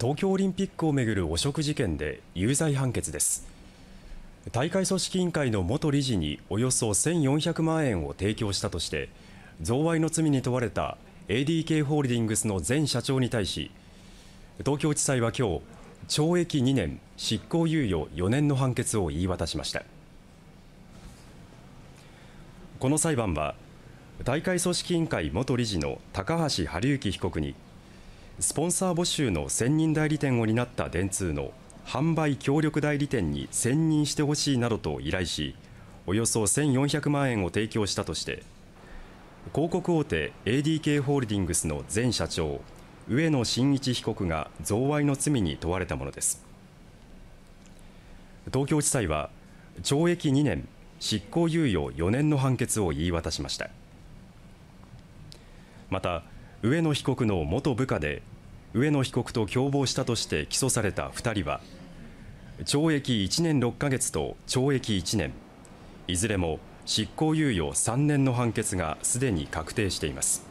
東京オリンピックをめぐる汚職事件で有罪判決です大会組織委員会の元理事におよそ1400万円を提供したとして贈賄の罪に問われた ADK ホールディングスの前社長に対し東京地裁は今日懲役2年執行猶予4年の判決を言い渡しましたこの裁判は大会組織委員会元理事の高橋治之被告にスポンサー募集の専任代理店を担った電通の販売協力代理店に専任してほしいなどと依頼しおよそ1400万円を提供したとして広告大手 ADK ホールディングスの前社長上野伸一被告が贈賄の罪に問われたものです東京地裁は懲役2年執行猶予4年の判決を言い渡しましたまた上野被告の元部下で上野被告と共謀したとして起訴された2人は懲役1年6ヶ月と懲役1年いずれも執行猶予3年の判決がすでに確定しています。